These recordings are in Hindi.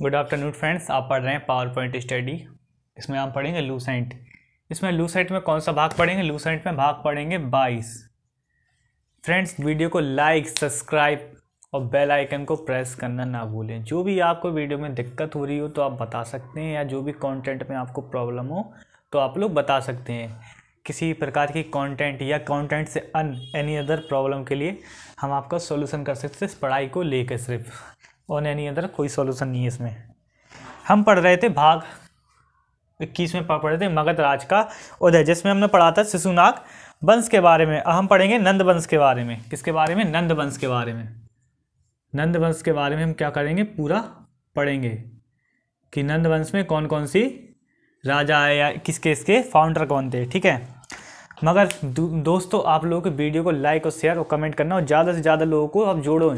गुड आफ्टरनून फ्रेंड्स आप पढ़ रहे हैं पावर पॉइंट स्टडी इसमें आप पढ़ेंगे लूसेंट इसमें लूसेंट में कौन सा भाग पढ़ेंगे लूसेंट में भाग पढ़ेंगे बाईस फ्रेंड्स वीडियो को लाइक सब्सक्राइब और बेल आइकन को प्रेस करना ना भूलें जो भी आपको वीडियो में दिक्कत हो रही हो तो आप बता सकते हैं या जो भी कॉन्टेंट में आपको प्रॉब्लम हो तो आप लोग बता सकते हैं किसी प्रकार की कंटेंट या कंटेंट से अन एनी अदर प्रॉब्लम के लिए हम आपका सॉल्यूशन कर सकते हैं पढ़ाई को लेकर सिर्फ और एनी अदर कोई सॉल्यूशन नहीं है इसमें हम पढ़ रहे थे भाग इक्कीस में पढ़ रहे थे मगध राज का उदय जिसमें हमने पढ़ा था शिशुनाग वंश के बारे में हम पढ़ेंगे नंद वंश के बारे में किसके बारे में नंद वंश के बारे में नंद वंश के बारे में हम क्या करेंगे पूरा पढ़ेंगे कि नंद वंश में कौन कौन सी राजा है या किसके इसके फाउंडर कौन थे ठीक है मगर दोस्तों आप लोगों के वीडियो को लाइक और शेयर और कमेंट करना और ज़्यादा से ज़्यादा लोगों को आप जोड़ो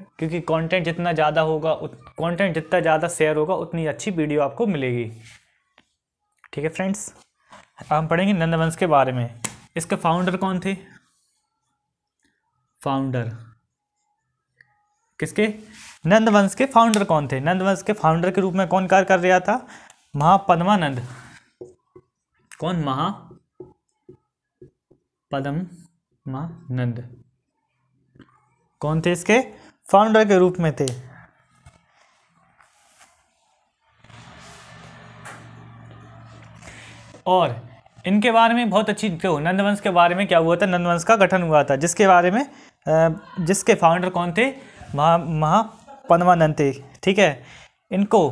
क्योंकि कंटेंट जितना ज़्यादा होगा कंटेंट जितना ज़्यादा शेयर होगा उतनी अच्छी वीडियो आपको मिलेगी ठीक है फ्रेंड्स अब हम पढ़ेंगे नंदवंश के बारे में इसके फाउंडर कौन थे फाउंडर किसके नंदवंश के फाउंडर कौन थे नंदवंश के फाउंडर के रूप में कौन कार्य कर रहा था महापद्मानंद कौन महा पद्म नंद कौन थे इसके फाउंडर के रूप में थे और इनके बारे में बहुत अच्छी क्यों नंदवंश के बारे में क्या हुआ था नंदवंश का गठन हुआ था जिसके बारे में जिसके फाउंडर कौन थे महा महापनवानंद थे ठीक है इनको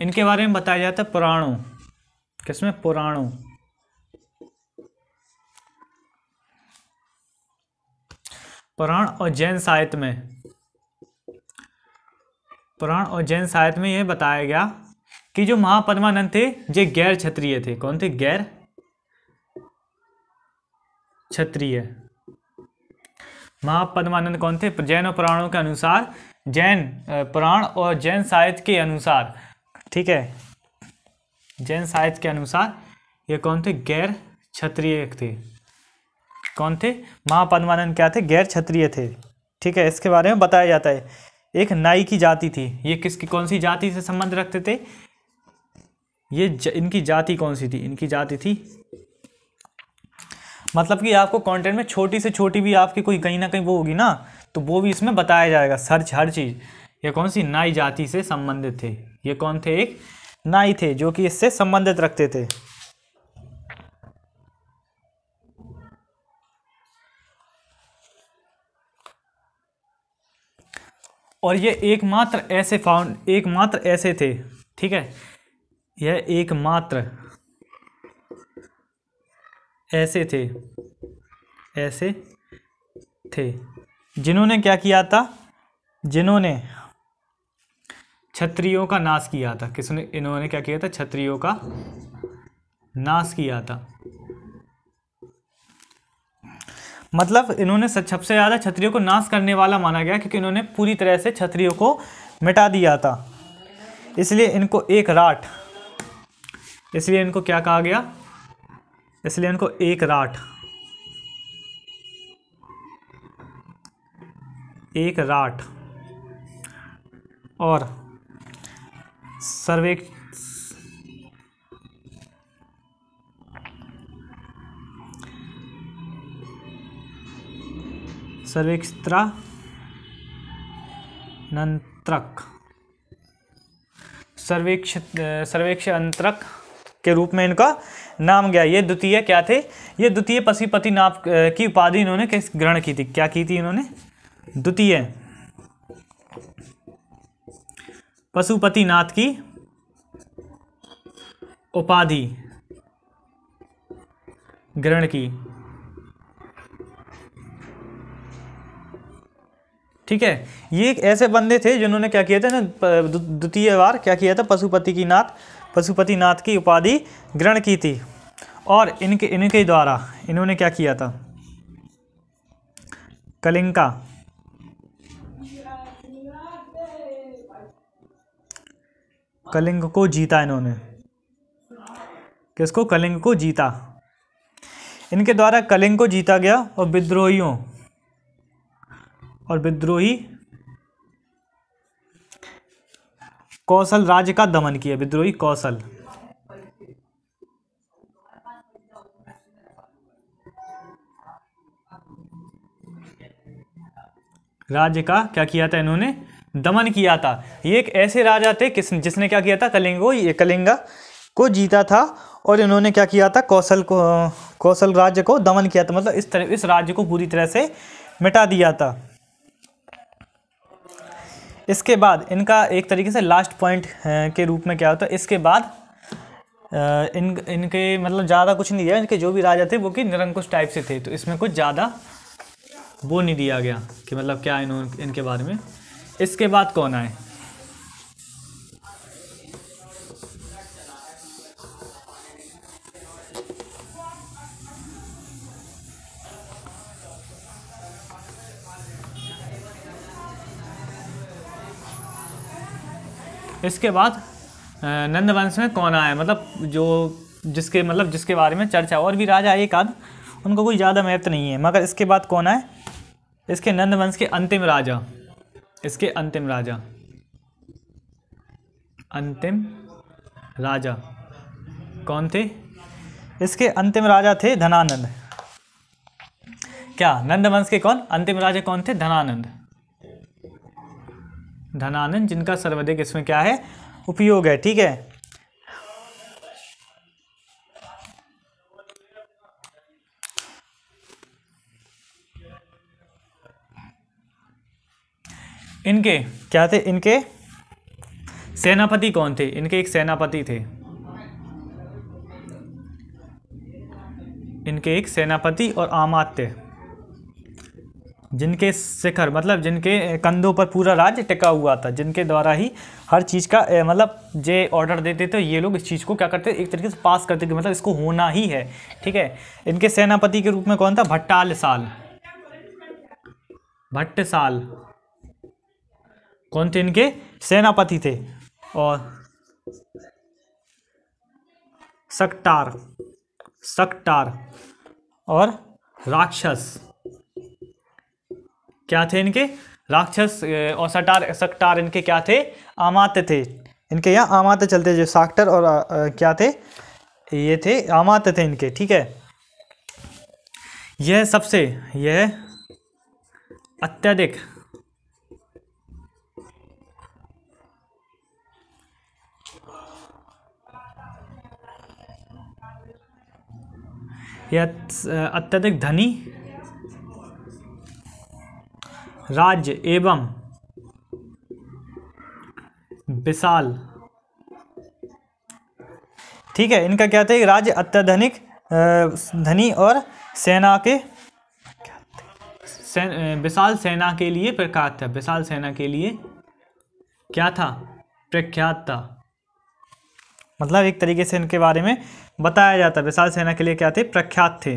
इनके बारे में बताया जाता है पुराणों किसमें पुराणों पुराण और जैन साहित्य में पुराण और जैन साहित्य में यह बताया गया कि जो महापद्मानंद थे ये गैर क्षत्रिय थे कौन थे गैर क्षत्रिय महापद्मानंद कौन थे जैन और पुराणों के अनुसार जैन पुराण और जैन साहित्य के अनुसार ठीक है जैन साहित्य के अनुसार ये कौन थे गैर क्षत्रिय थे कौन थे महापद्मानंद क्या थे गैर क्षत्रिय थे ठीक है इसके बारे में बताया जाता है एक नाई की जाति थी ये किसकी कौन सी जाति से संबंध रखते थे ये ज, इनकी जाति कौन सी थी इनकी जाति थी मतलब कि आपको कंटेंट में छोटी से छोटी भी आपकी कोई कहीं ना कहीं वो होगी ना तो वो भी इसमें बताया जाएगा सर्च हर चीज़ ये कौन सी नाई जाति से संबंधित थे ये कौन थे एक नाई थे जो कि इससे संबंधित रखते थे और ये एकमात्र ऐसे फाउंड एकमात्र ऐसे थे ठीक है यह एकमात्र ऐसे थे ऐसे थे जिन्होंने क्या किया था जिन्होंने छत्रियों का नाश किया था किसने इन्होंने क्या किया था छत्रियों का नाश किया था मतलब इन्होंने सबसे ज़्यादा क्षत्रियों को नाश करने वाला माना गया क्योंकि इन्होंने पूरी तरह से क्षत्रियों को मिटा दिया था इसलिए इनको एक राठ इसलिए इनको क्या कहा गया इसलिए इनको एक राठ एक राठ और सर्वे सर्वेक्षत्रा नंत्रक सर्वेक्ष सर्वेक्ष अंतरक के रूप में इनका नाम गया ये द्वितीय क्या थे ये द्वितीय पशुपति नाप eh, की उपाधि इन्होंने किस ग्रहण की थी क्या की थी इन्होंने द्वितीय पशुपति नाथ की उपाधि ग्रहण की ठीक है ये ऐसे बंदे थे जिन्होंने क्या किया था ना द्वितीय बार क्या किया था पशुपति की नाथ पशुपति नाथ की उपाधि ग्रहण की थी और इनके इनके द्वारा इन्होंने क्या किया था कलिंका कलिंग को जीता इन्होंने किसको कलिंग को जीता इनके द्वारा कलिंग को जीता गया और विद्रोहियों और विद्रोही कौशल राज्य का दमन किया विद्रोही कौशल राज्य का क्या किया था इन्होंने दमन किया था ये एक ऐसे राजा थे किस जिसने क्या किया था कलिंग को ये कलिंगा को जीता था और इन्होंने क्या किया था कौशल को कौशल राज्य को दमन किया था मतलब इस तरह इस राज्य को पूरी तरह से मिटा दिया था इसके बाद इनका एक तरीके से लास्ट पॉइंट के रूप में क्या होता है इसके बाद इन इनके मतलब ज़्यादा कुछ नहीं दिया इनके जो भी राजा थे वो कि निरंकुश टाइप से थे तो इसमें कुछ ज़्यादा वो नहीं दिया गया कि मतलब क्या इन्होंने इनके बारे में इसके बाद कौन आए इसके बाद नंदवंश में कौन आया मतलब जो जिसके मतलब जिसके बारे में चर्चा और भी राजा एक आध उनको कोई ज़्यादा महत्व नहीं है मगर इसके बाद कौन आए इसके नंदवंश के अंतिम राजा इसके अंतिम राजा अंतिम राजा कौन थे इसके अंतिम राजा थे धनानंद क्या नंदवंश के कौन अंतिम राजा कौन थे धनानंद धनानंद जिनका सर्वाधिक इसमें क्या है उपयोग है ठीक है इनके क्या थे इनके सेनापति कौन थे इनके एक सेनापति थे इनके एक सेनापति और आमात्य जिनके शिखर मतलब जिनके कंधों पर पूरा राज्य टिका हुआ था जिनके द्वारा ही हर चीज़ का मतलब जे ऑर्डर देते थे ये लोग इस चीज़ को क्या करते एक तरीके से पास करते थे मतलब इसको होना ही है ठीक है इनके सेनापति के रूप में कौन था भट्टाल साल भट्ट साल कौन थे इनके सेनापति थे और सकटार सकटार और राक्षस क्या थे इनके राक्षस और सटार सकटार इनके क्या थे आमात थे इनके यहाँ आमाते चलते जो साक्टर और आ, आ, क्या थे ये थे आमात थे इनके ठीक है यह सबसे यह अत्यधिक यह अत्यधिक धनी राज्य एवं विशाल ठीक है इनका क्या था राज्य अत्याधनिक धनी और सेना के सेन, विशाल सेना के लिए प्रख्यात था विशाल सेना के लिए क्या था प्रख्यात था मतलब एक तरीके से इनके बारे में बताया जाता विशाल सेना के लिए क्या थे प्रख्यात थे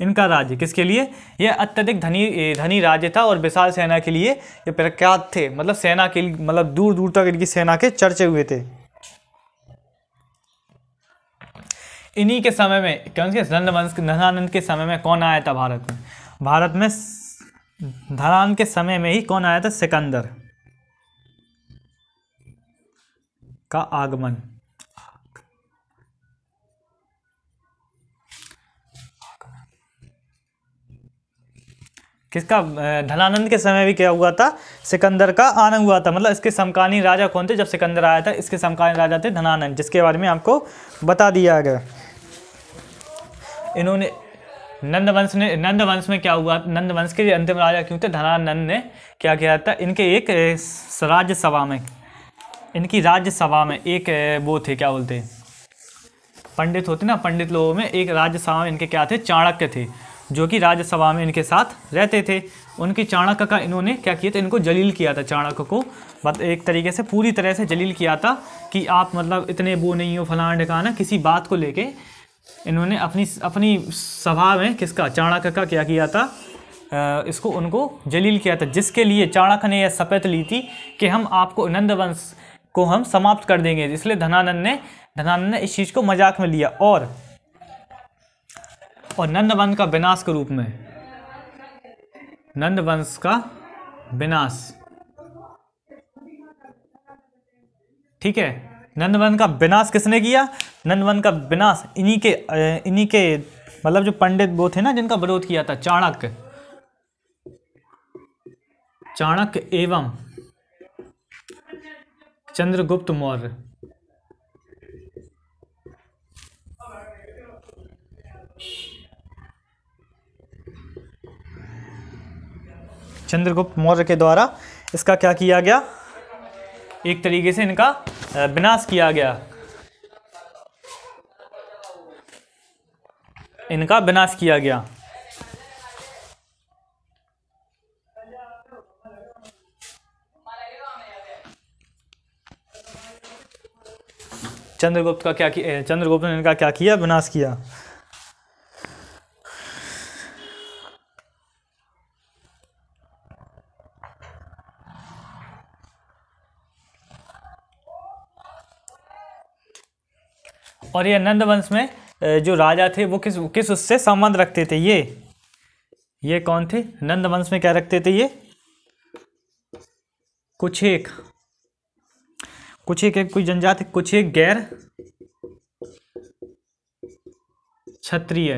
इनका राज्य किसके लिए यह अत्यधिक धनी धनी राज्य था और विशाल सेना के लिए ये प्रख्यात थे मतलब सेना के मतलब दूर दूर तक इनकी सेना के चर्चे हुए थे इन्हीं के समय में क्योंकि नंदवंश धनानंद के समय में कौन आया था भारत में भारत में धनानंद के समय में ही कौन आया था सिकंदर का आगमन किसका धनानंद के समय भी क्या हुआ था सिकंदर का आनंद हुआ था मतलब इसके समकालीन राजा कौन थे जब सिकंदर आया था इसके समकालीन राजा थे धनानंद जिसके बारे में आपको बता दिया गया इन्होंने नंद वंश ने नंद वंश में क्या हुआ नंद वंश के अंतिम राजा क्यों थे धनानंद ने क्या किया था इनके एक राज्यसभा में इनकी राज्यसभा में एक वो थे क्या बोलते पंडित होते ना पंडित लोगों में एक राज्यसभा में इनके क्या थे चाणक्य थे जो कि राज्यसभा में इनके साथ रहते थे उनकी चाणक्य का इन्होंने क्या किया था इनको जलील किया था चाणक्य को बस एक तरीके से पूरी तरह से जलील किया था कि आप मतलब इतने वो नहीं हो फलाना ढकाना किसी बात को लेके इन्होंने अपनी अपनी सभा में किसका चाणक्य का क्या किया था इसको उनको जलील किया था जिसके लिए चाणक्य ने यह शपथ ली थी कि हम आपको नंद वंश को हम समाप्त कर देंगे इसलिए धनानंद ने धनानंद ने इस चीज़ को मजाक में लिया और और नंद वंश का विनाश के रूप में नंद वंश का विनाश ठीक है नंदवन का विनाश किसने किया नंदवन का विनाश इन्हीं के इन्हीं के मतलब जो पंडित वो थे ना जिनका विरोध किया था चाणक्य चाणक्य एवं चंद्रगुप्त मौर्य चंद्रगुप्त मौर्य के द्वारा इसका क्या किया गया एक तरीके से इनका विनाश किया गया इनका विनाश किया गया चंद्रगुप्त का क्या किया चंद्रगुप्त ने इनका क्या किया विनाश किया और ये वंश में जो राजा थे वो किस किस उससे संबंध रखते थे ये ये कौन थे नंदवंश में क्या रखते थे ये कुछ एक कुछ एक कोई जनजाति कुछ एक गैर क्षत्रिय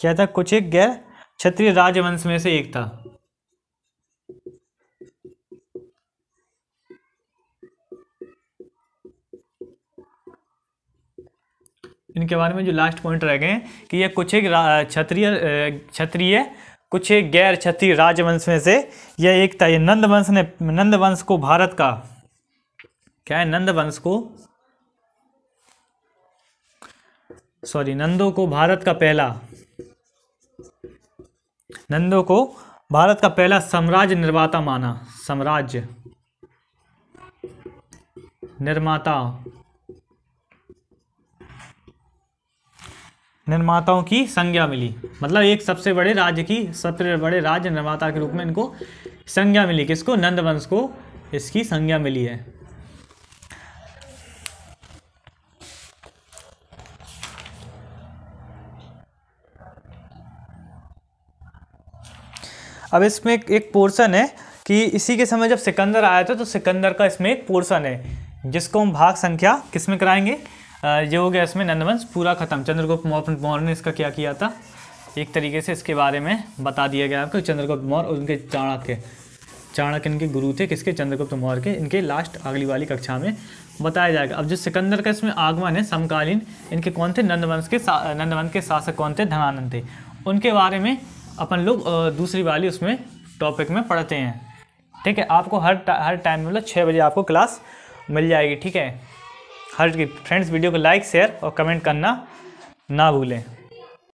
क्या था कुछ एक गैर क्षत्रिय राजवंश में से एक था इनके बारे में जो लास्ट पॉइंट रह गए हैं कि ये कुछ एक क्षत्रिय क्षत्रिय कुछ एक गैर क्षत्रिय राजवंश में से यह एक था ये नंद वंश ने नंद वंश को भारत का क्या है नंद वंश को सॉरी नंदो को भारत का पहला नंदो को भारत का पहला साम्राज्य निर्माता माना साम्राज्य निर्माता निर्माताओं की संज्ञा मिली मतलब एक सबसे बड़े राज्य की सबसे बड़े राज्य निर्माता के रूप में इनको संज्ञा मिली किसको नंदवंश को इसकी संज्ञा मिली है अब इसमें एक पोर्शन है कि इसी के समय जब सिकंदर आया था तो सिकंदर का इसमें एक पोर्शन है जिसको हम भाग संख्या किसमें कराएंगे ये हो गया इसमें नंदवंश पूरा ख़त्म चंद्रगुप्त मौर्य ने इसका क्या किया था एक तरीके से इसके बारे में बता दिया गया आपको चंद्रगुप्त मौर्य और उनके चाणक्य चाणक्य इनके गुरु थे किसके चंद्रगुप्त मौर्य के इनके लास्ट अगली वाली कक्षा में बताया जाएगा अब जो सिकंदर का इसमें आगमन है समकालीन इनके कौन थे नंदवंश के नंदवंश के शासक कौन थे धनानंद थे उनके बारे में अपन लोग दूसरी वाली उसमें टॉपिक में पढ़ते हैं ठीक है आपको हर टा, हर टाइम मतलब छः बजे आपको क्लास मिल जाएगी ठीक है हर फ्रेंड्स वीडियो को लाइक शेयर और कमेंट करना ना भूलें